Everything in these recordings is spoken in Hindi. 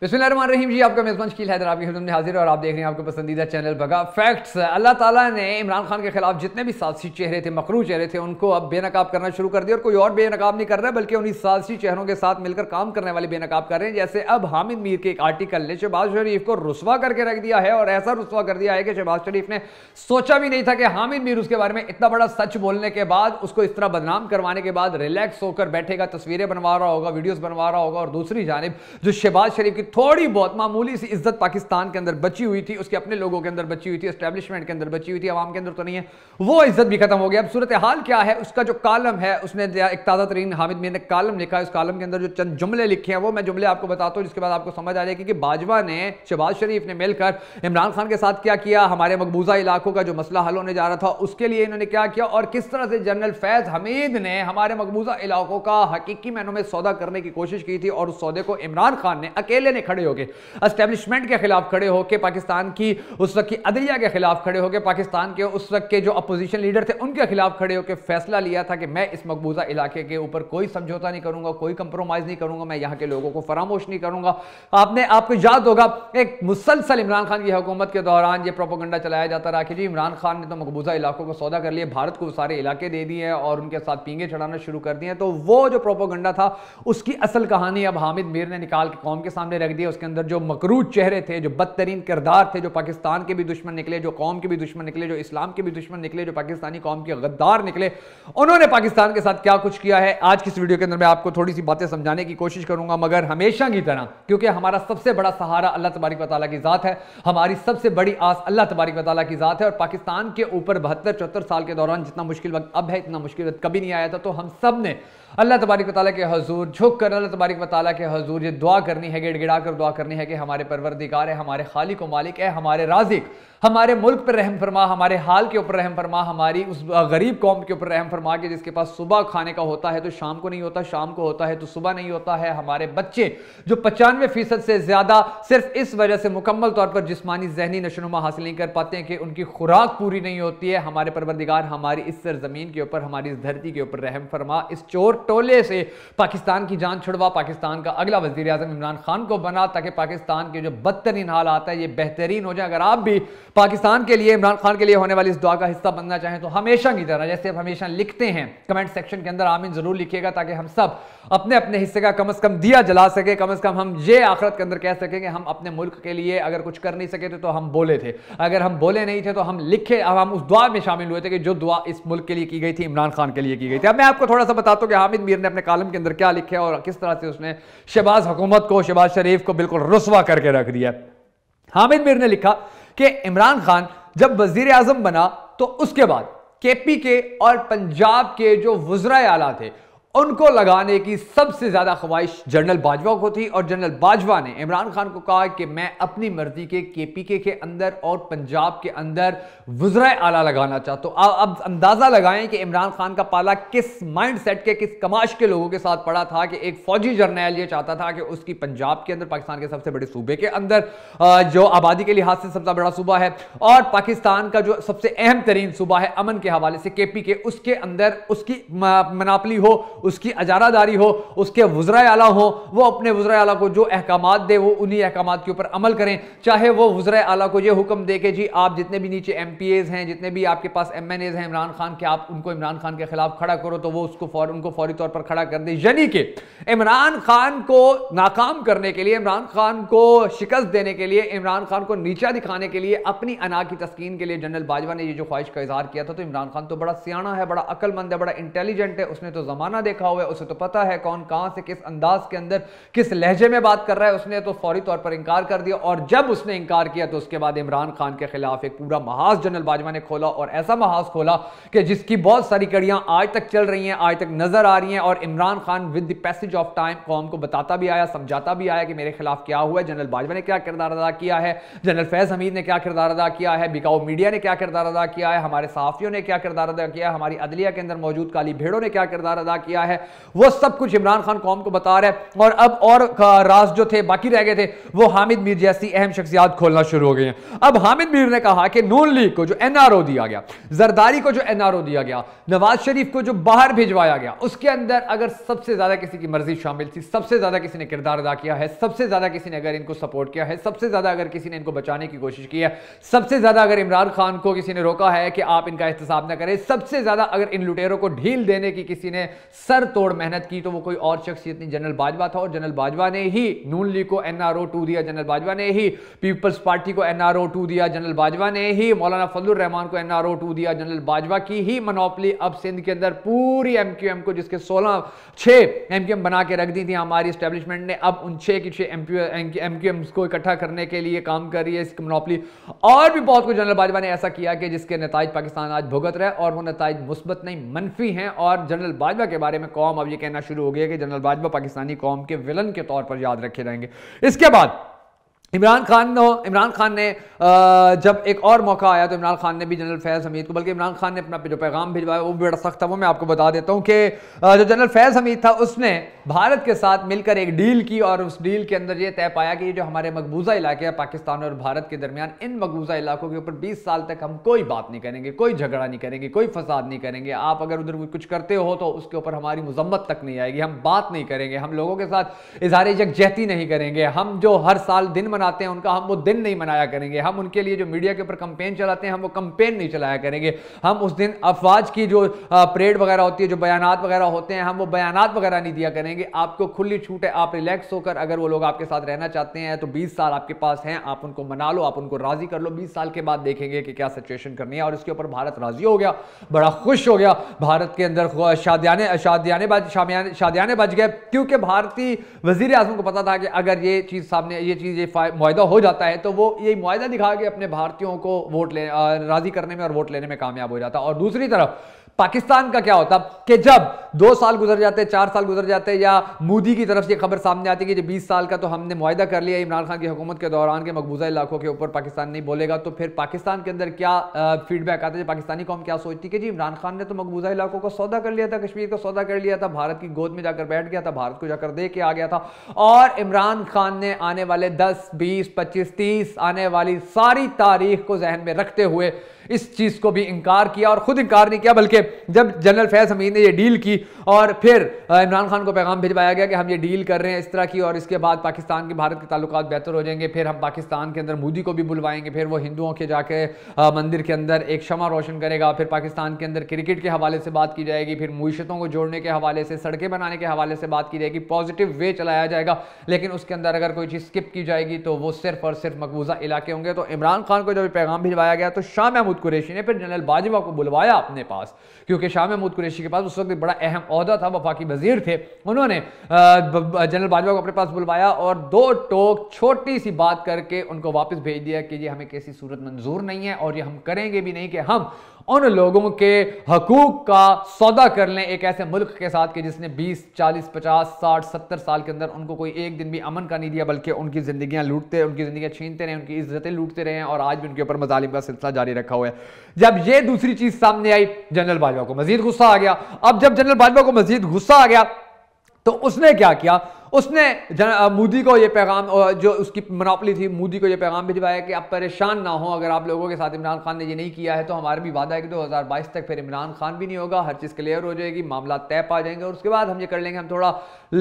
बिस्मिल्लाम जी आपका मेज़बान शकील हैदर आपकी खिदमत में हाजिर और आप देख रहे हैं आपका पसंदीदा चैनल बगा फैक्ट्स अल्लाह ताला ने इमरान खान के खिलाफ जितने भी साजशी चेहरे थे मकरू चेहरे थे उनको अब बेनकाब करना शुरू कर दिया और कोई और बेनकाब नहीं कर रहा है बल्कि उन्हीं साजशी चेहरों के साथ मिलकर काम करने वाले बेनकाब कर रहे हैं जैसे अब हामिद मीर के एक आर्टिकल ने शहबाज शरीफ को रसवा करके रख दिया है और ऐसा रसवा कर दिया है कि शहबाज शरीफ ने सोचा भी नहीं था कि हामिद मीर उसके बारे में इतना बड़ा सच बोलने के बाद उसको इस तरह बदनाम करवाने के बाद रिलैक्स होकर बैठेगा तस्वीरें बनवा रहा होगा वीडियोज़ बनवा रहा होगा और दूसरी जानब जो शहबाज शरीफ की थोड़ी बहुत मामूली सी इज्जत पाकिस्तान के अंदर बची हुई थी उसके अपने लोगों के अंदर बची हुई थी एस्टेब्लिशमेंट के अंदर बची हुई थी आवाम के अंदर तो नहीं है वो इज्जत भी खत्म हो गया अब सूरत हाल क्या है उसका जो कालम है उसने एक ताज़ा तरीन हामिद मीर ने कालम लिखा है उस कालम के अंदर जो चंद जुमले लिखे हैं वो मैं जुमले आपको बताता हूँ जिसके बाद आपको समझ आ जाएगी कि बाजवा ने शहबाज शरीफ ने मिलकर इमरान खान के साथ क्या किया हमारे मकबूजा इलाकों का जो मसला हल होने जा रहा था उसके लिए इन्होंने क्या किया और किस तरह से जनरल फैज हमीद ने हमारे मकबूजा इलाकों का हकीकी मैनों में सौदा करने की कोशिश की थी और उस सौदे को इमरान खान ने अकेले ने खड़े होके अस्टैब्लिशमेंट के खिलाफ खड़े होके पाकिस्तान की उस वक्त की अदलिया के खिलाफ खड़े होके पाकिस्तान के उस वक्त के जो अपोजिशन लीडर थे उनके खिलाफ खड़े होकर फैसला लिया था कि मैं इस मकबूजा इलाके के ऊपर कोई समझौता नहीं करूंगा कोई कंप्रोमाइज नहीं करूंगा मैं यहाँ के लोगों को फरामोश नहीं करूंगा आपने आपको याद होगा एक मुसलसल इमरान खान की हुकूमत के दौरान यह प्रोपोगंडा चलाया जाता रहा कि जी इमरान खान ने तो मकबूजा इलाकों को सौदा कर लिया भारत को सारे इलाके दे दिए हैं और उनके साथ पींगे चढ़ाना शुरू कर दिए तो वो जो प्रोपोगंडा था उसकी असल कहानी अब हामिद मीर ने निकाल के कौम के सामने रख दिया उसके अंदर जो मकरूज चेहरे थे जो बदतरीन किरदार थे जो पाकिस्तान के भी दुश्मन निकले जो कौम के भी दुश्मन निकले जो इस्लाम के भी दुश्मन निकले जो पाकिस्तानी कौम के गद्दार निकले उन्होंने पाकिस्तान के साथ क्या कुछ किया है आज की इस वीडियो के अंदर मैं आपको थोड़ी सी बातें समझाने की कोशिश करूंगा मगर हमेशा की तरह क्योंकि हमारा सबसे बड़ा सहारा अल्लाह तबारक वाली की ज़ात है हमारी सबसे बड़ी आस अल्लाह तबारक वाली की ज़ात है और पाकिस्तान के ऊपर बहत्तर चौहत्तर साल के दौरान जितना मुश्किल वक्त अब है इतना मुश्किल वक्त कभी नहीं आया था तो हम सब ने अल्लाह तबारक वाली के हजूर झुक कर अल्लाह तबारक वाली के हजूर ये दुआ करनी है गिड़गिड़ा कर दुआ करनी है कि हमारे परवरदिगार है हमारे खालिक व मालिक है हमारे राजिक हमारे मुल्क पर रहम फरमा हमारे हाल के ऊपर रहम फरमा हमारी उस गरीब कौम के ऊपर रहम फरमा के जिसके पास सुबह खाने का होता है तो शाम को नहीं होता शाम को होता है तो सुबह नहीं होता है हमारे बच्चे जो पचानवे फीसद से ज़्यादा सिर्फ इस वजह से मुकम्मल तौर पर जिसमानी जहनी नशोनुमा हासिल नहीं कर पाते हैं कि उनकी खुराक पूरी नहीं होती है हमारे परवरदिगार हमारी इस सरजमीन के ऊपर हमारी इस धरती के ऊपर रहम फरमा इस चोर टोले से पाकिस्तान की जान छुड़वा पाकिस्तान का अगला वजीर अजम इमरान खान को बना ताकि पाकिस्तान के जो बदतरीन हाल आता है ये बेहतरीन हो जाए अगर आप भी पाकिस्तान के लिए इमरान खान के लिए होने वाली इस दुआ का हिस्सा बनना चाहें तो हमेशा की तरह जैसे हम हमेशा लिखते हैं कमेंट सेक्शन के अंदर आमिन ज़रूर लिखिएगा ताकि हम सब अपने अपने हिस्से का कम अज़ कम दिया जला सके कम अज़ कम हम ये आखरत के अंदर कह सकें कि हम अपने मुल्क के लिए अगर कुछ कर नहीं सके थे तो हम बोले थे अगर हम बोले नहीं थे तो हम लिखे हम उस दुआ में शामिल हुए थे कि जो दुआ इस मुल्क के लिए की गई थी इमरान खान के लिए की गई थी अब मैं आपको थोड़ा सा बताता हूँ कि हामिद मीर ने अपने कालम के अंदर क्या लिखे और किस तरह से उसने शहबाज हुकूमत को शहबाज शरीफ को बिल्कुल रसवा करके रख दिया हामिद मीर ने लिखा कि इमरान खान जब वजीर आजम बना तो उसके बाद केपी के और पंजाब के जो वज्रा आला थे उनको लगाने की सबसे ज़्यादा ख्वाहिश जनरल बाजवा को थी और जनरल बाजवा ने इमरान खान को कहा कि मैं अपनी मर्जी के केपीके के अंदर और पंजाब के अंदर वज्रा आला लगाना चाहता हूँ अब अंदाज़ा लगाएं कि इमरान खान का पाला किस माइंड सेट के किस कमाश के लोगों के साथ पड़ा था कि एक फ़ौजी जर्नैल ये चाहता था कि उसकी पंजाब के अंदर पाकिस्तान के सबसे बड़े सूबे के अंदर जो आबादी के लिहाज से सबसे बड़ा सूबा है और पाकिस्तान का जो सबसे अहम तरीन सूबा है अमन के हवाले से के उसके अंदर उसकी मनापली हो उसकी अजारादारी हो उसके वज्रा आला हो वो अपने वज्रा आला को जो अहकाम दे वो उन्हीं अहकाम के ऊपर अमल करें चाहे वो वज्रा आला को ये हुक्म दे के जी आप जितने भी नीचे एम पी एज़ हैं जितने भी आपके पास एम एन एज़ हैं इमरान खान के आप उनको इमरान खान के खिलाफ खड़ा करो तो वो उसको फौर उनको फौरी तौर पर खड़ा कर दे यानी कि इमरान खान को नाकाम करने के लिए इमरान खान को शिकस्त देने के लिए इमरान खान को नीचा दिखाने के लिए अपनी अना की तस्कीन के लिए जनरल बाजवा ने ये जो ख्वाहिश का इजहार किया था तो इमरान खान तो बड़ा सियाना है बड़ा अकलमंद है बड़ा इंटेलिजेंट है उसने तो जमाना देखा देखा हुआ है उसे तो पता है कौन कहां से किस अंदाज के अंदर किस लहजे में बात कर रहा है उसने तो फौरी तौर पर इंकार कर दिया और जब उसने इंकार किया तो उसके बाद इमरान खान के खिलाफ एक पूरा महाज जनरल बाजवा ने खोला और ऐसा महाज खोला कि जिसकी बहुत सारी कड़ियां आज तक चल रही हैं आज तक नजर आ रही हैं और Imran Khan with the passage of time कौम को बताता भी आया समझाता भी आया कि मेरे खिलाफ क्या हुआ है जनरल बाजवा ने क्या किरदार अदा किया है जनरल फैज हमीद ने क्या किरदार अदा किया है बिकाऊ मीडिया ने क्या किरदार अदा किया है हमारे सहाफियों ने क्या किरदार अदा किया हमारी अदलिया के अंदर मौजूद काली भेड़ों ने क्या किरदार अदा किया क्या है वो सब कुछ इमरान खान कौम को बता रहा है और अब और राज जो थे बाकी रह गए थे वो हामिद मीर जैसी अहम शख्सियात खोलना शुरू हो गई हैं अब हामिद मीर ने कहा कि नून लीग को जो एनआरओ दिया गया जरदारी को जो एनआरओ दिया गया नवाज शरीफ को जो बाहर भिजवाया गया उसके अंदर अगर सबसे ज्यादा किसी की मर्जी शामिल थी सबसे ज्यादा किसी ने किरदार अदा किया है सबसे ज्यादा किसी ने अगर इनको सपोर्ट किया है सबसे ज्यादा अगर किसी ने इनको बचाने की कोशिश की है सबसे ज्यादा अगर इमरान खान को किसी ने रोका है कि आप इनका एहतसाब ना करें सबसे ज्यादा अगर इन लुटेरों को ढील देने की किसी ने सर तोड़ मेहनत की तो वो कोई और शख्सियत नहीं जनरल बाजवा था और जनरल बाजवा ने ही नून लीग को एनआरओ टू दिया जनरल बाजवा ने ही पीपल्स पार्टी को एनआरओ टू दिया जनरल बाजवा ने ही मौलाना फजलुर रहमान को एनआरओ टू दिया जनरल बाजवा की ही मनोपली अब सिंध के अंदर पूरी एमक्यूएम को जिसके सोलह छः एमक्यूएम बना के रख दी थी हमारी स्टेबलिशमेंट ने अब उन छः की छः एमक्यूएम को इकट्ठा करने के लिए काम कर रही है इसकी मनोपली और भी बहुत कुछ जनरल बाजवा ने ऐसा किया कि जिसके नतज पाकिस्तान आज भुगत रहे और वो नतज मुस्बत नहीं मनफी हैं और जनरल बाजवा के बारे बारे में कौम अब ये कहना शुरू हो गया कि जनरल बाजवा पाकिस्तानी कौम के विलन के तौर पर याद रखे जाएंगे इसके बाद इमरान खान ने इमरान खान ने जब एक और मौका आया तो इमरान खान ने भी जनरल फैज़ हमीद को बल्कि इमरान खान ने अपना जो पैगाम भिजवाया वो भी बड़ा सख्त था वो मैं आपको बता देता हूँ कि जो जनरल फैज़ हमीद था उसने भारत के साथ मिलकर एक डील की और उस डील के अंदर ये तय पाया कि जो हमारे मकबूजा इलाके हैं पाकिस्तान और भारत के दरमियान इन मकबूजा इलाकों के ऊपर बीस साल तक हम कोई बात नहीं करेंगे कोई झगड़ा नहीं करेंगे कोई फसाद नहीं करेंगे आप अगर उधर कुछ करते हो तो उसके ऊपर हमारी मजम्मत तक नहीं आएगी हम बात नहीं करेंगे हम लोगों के साथ इजहार यकजहती नहीं करेंगे हम जो हर साल दिन मना मनाते हैं उनका हम वो दिन नहीं मनाया करेंगे हम उनके लिए जो मीडिया के ऊपर कंपेन चलाते हैं हम वो कंपेन नहीं चलाया करेंगे हम उस दिन अफवाज की जो परेड वगैरह होती है जो बयान वगैरह होते हैं हम वो बयान वगैरह नहीं दिया करेंगे आपको खुली छूट है आप रिलैक्स होकर अगर वो लोग आपके साथ रहना चाहते हैं तो बीस साल आपके पास हैं आप उनको मना लो आप उनको राजी कर लो बीस साल के बाद देखेंगे कि क्या सिचुएशन करनी है और इसके ऊपर भारत राजी हो गया बड़ा खुश हो गया भारत के अंदर शादियाने शादियाने शादियाने बज गए क्योंकि भारतीय वजीर आजम को पता था कि अगर ये चीज़ सामने ये चीज़ ये माहा हो जाता है तो वो ये माहा दिखा के अपने भारतीयों को वोट ले राज़ी करने में और वोट लेने में कामयाब हो जाता है और दूसरी तरफ पाकिस्तान का क्या होता कि जब दो साल गुजर जाते चार साल गुजर जाते हैं या मोदी की तरफ से खबर सामने आती कि जब 20 साल का तो हमने मुआदा कर लिया इमरान खान की हुकूमत के दौरान के मकबूजा इलाकों के ऊपर पाकिस्तान नहीं बोलेगा तो फिर पाकिस्तान के अंदर क्या फीडबैक आता है पाकिस्तानी कौम क्या सोचती कि जी इमरान खान ने तो मकबूजा इलाकों का सौदा कर लिया था कश्मीर का सौदा कर लिया था भारत की गोद में जाकर बैठ गया था भारत को जाकर दे के आ गया था और इमरान खान ने आने वाले दस बीस पच्चीस तीस आने वाली सारी तारीख को जहन में रखते हुए इस चीज़ को भी इंकार किया और ख़ुद इंकार नहीं किया बल्कि जब जनरल फैज हमीद ने यह डील की और फिर इमरान खान को पैगाम भिजवाया गया कि हम ये डील कर रहे हैं इस तरह की और इसके बाद पाकिस्तान के भारत के ताल्लुक बेहतर हो जाएंगे फिर हम पाकिस्तान के अंदर मोदी को भी बुलवाएंगे फिर वो हिंदुओं के जाके मंदिर के अंदर एक क्षमा रोशन करेगा फिर पाकिस्तान के अंदर क्रिकेट के हवाले से बात की जाएगी फिर मीशतों को जोड़ने के हवाले से सड़कें बनाने के हवाले से बात की जाएगी पॉजिटिव वे चलाया जाएगा लेकिन उसके अंदर अगर कोई चीज़ स्किप की जाएगी तो वो सिर्फ और सिर्फ मकबूजा इलाके होंगे तो इमरान खान को जब पैगाम भिजवाया गया तो शाह महमूद महमूद कुरैशी ने फिर जनरल बाजवा को बुलवाया अपने पास क्योंकि शाह महमूद कुरैशी के पास उस वक्त एक बड़ा अहम अहदा था वफाकी वजीर थे उन्होंने जनरल बाजवा को अपने पास बुलवाया और दो टोक छोटी सी बात करके उनको वापस भेज दिया कि ये हमें कैसी सूरत मंजूर नहीं है और ये हम करेंगे भी नहीं कि हम उन लोगों के हकूक का सौदा कर लें एक ऐसे मुल्क के साथ कि जिसने 20, 40, 50, 60, 70 साल के अंदर उनको कोई एक दिन भी अमन का नहीं दिया बल्कि उनकी जिंदगियां लूटते उनकी जिंदगी छीनते रहे उनकी इज्जतें लूटते रहे और आज भी उनके ऊपर मजालिम का सिलसिला जारी रखा हुआ है जब यह दूसरी चीज़ सामने आई जनरल बाजवा को मजीद गुस्सा आ गया अब जब जनरल बाजवा को मजीद गुस्सा आ गया तो उसने क्या किया उसने मोदी को ये पैगाम जो उसकी मनोपली थी मोदी को ये पैगाम भिजवाया कि आप परेशान ना हो अगर आप लोगों के साथ इमरान खान ने ये नहीं किया है तो हमारा भी वादा है कि 2022 तक फिर इमरान खान भी नहीं होगा हर चीज़ क्लियर हो जाएगी मामला तय पा जाएंगे और उसके बाद हम ये कर लेंगे हम थोड़ा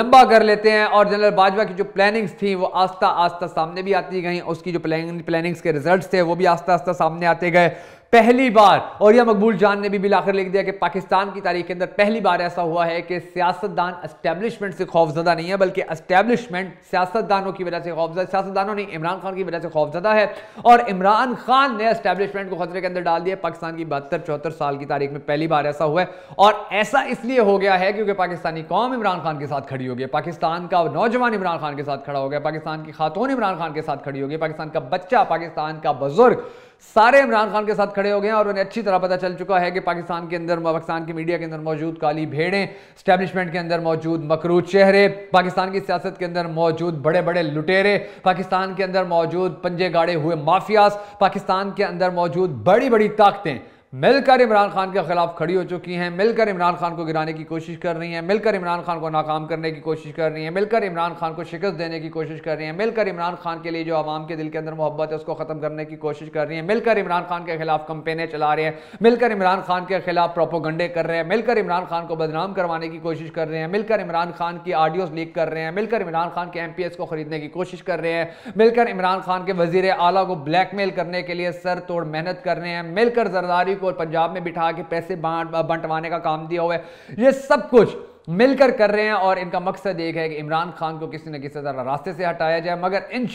लंबा कर लेते हैं और जनरल बाजवा की जो प्लानिंग्स थी वो आस्ता आस्ता सामने भी आती गई उसकी जो प्लानिंग्स के रिजल्ट थे वो भी आस्ता आस्ता सामने आते गए पहली बार और यह मकबूल जान ने भी बिलाकर लिख दिया कि पाकिस्तान की तारीख के अंदर पहली बार ऐसा हुआ है कि सियासतदान एस्टेब्लिशमेंट से खौफजदा नहीं है बल्कि अस्टैब्लिशमेंट सियासतदानों की वजह से खौफजदा सियासतदानों ने इमरान खान की वजह से खौफजदा है और इमरान खान ने एस्टेब्लिशमेंट को खतरे के अंदर डाल दिया पाकिस्तान की बहत्तर चौहत्तर साल की तारीख में पहली बार ऐसा हुआ है और ऐसा इसलिए हो गया है क्योंकि पाकिस्तानी कौम इमरान खान के साथ खड़ी हो गई पाकिस्तान का नौजवान इमरान खान के साथ खड़ा हो गया पाकिस्तान की खातून इमरान खान के साथ खड़ी हो गई पाकिस्तान का बच्चा पाकिस्तान का बुजुर्ग सारे इमरान खान के साथ खड़े हो गए और उन्हें अच्छी तरह पता चल चुका है कि पाकिस्तान के अंदर पाकिस्तान की मीडिया के अंदर मौजूद काली भेड़ें स्टैब्लिशमेंट के अंदर मौजूद मकरू चेहरे पाकिस्तान की सियासत के अंदर मौजूद बड़े बड़े लुटेरे पाकिस्तान के अंदर मौजूद पंजे गाड़े हुए माफियाज पाकिस्तान के अंदर मौजूद बड़ी बड़ी ताकतें मिलकर इमरान खान के खिलाफ खड़ी हो चुकी हैं मिलकर इमरान खान को गिराने की कोशिश कर रही हैं मिलकर इमरान खान को नाकाम करने की कोशिश कर रही हैं मिलकर इमरान खान को शिकस्त देने की कोशिश कर रही हैं मिलकर इमरान खान के लिए जो आवाम के दिल के अंदर मोहब्बत है उसको ख़त्म करने की कोशिश कर रही हैं मिलकर इमरान खान के खिलाफ कंपेने चला रहे हैं मिलकर इमरान खान के खिलाफ प्रोपोगंडे कर रहे हैं मिलकर इमरान खान को बदनाम करवाने की कोशिश कर रहे हैं मिलकर इमरान खान की ऑडियोज लीक कर रहे हैं मिलकर इमरान खान के एम को खरीदने की कोशिश कर रहे हैं मिलकर इमरान खान के वजीर आला को ब्लैकमेल करने के लिए सर तोड़ मेहनत कर रहे हैं मिलकर जरदारी को और पंजाब में बिठा के पैसे बांटवाने बंटवाने का काम दिया हुआ है ये सब कुछ मिलकर कर रहे हैं और इनका मकसद एक है कि इमरान खान को किसी न किसी तरह रास्ते से हटाया जाए मगर इन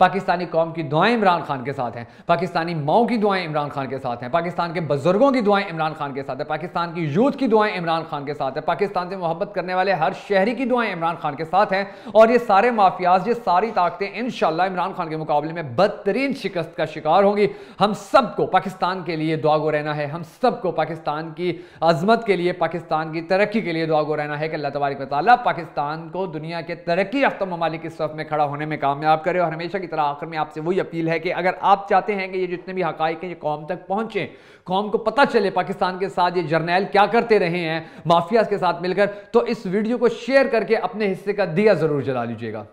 पाकिस्तानी कौम की दुआएं इमरान खान के साथ हैं पाकिस्तानी माओ की दुआएं इमरान खान के साथ हैं पाकिस्तान के बुजुर्गों की दुआएं इमरान खान के साथ है पाकिस्तान की यूथ की दुआएं इमरान खान के साथ है पाकिस्तान से मोहब्बत करने वाले हर शहरी की दुआएं इमरान खान के साथ हैं और ये सारे माफियाज ये सारी ताकतें इन इमरान खान के मुकाबले में बदतरीन शिकस्त का शिकार होंगी हम सबको पाकिस्तान के लिए दुआगो रहना है हम सबको पाकिस्तान की अजमत के लिए पाकिस्तान की तरक्की के लिए दुआ रहना है कि अल्लाह तबारक वाली पाकिस्तान को दुनिया के तरक्की याफ्तर ममालिक इस वक्त में खड़ा होने में कामयाब करे और हमेशा की तरह आखिर में आपसे वही अपील है कि अगर आप चाहते हैं कि ये जितने भी हकाइक हैं ये कौम तक पहुँचें कौम को पता चले पाकिस्तान के साथ ये जर्नैल क्या करते रहे हैं माफियाज के साथ मिलकर तो इस वीडियो को शेयर करके अपने हिस्से का दिया ज़रूर जला लीजिएगा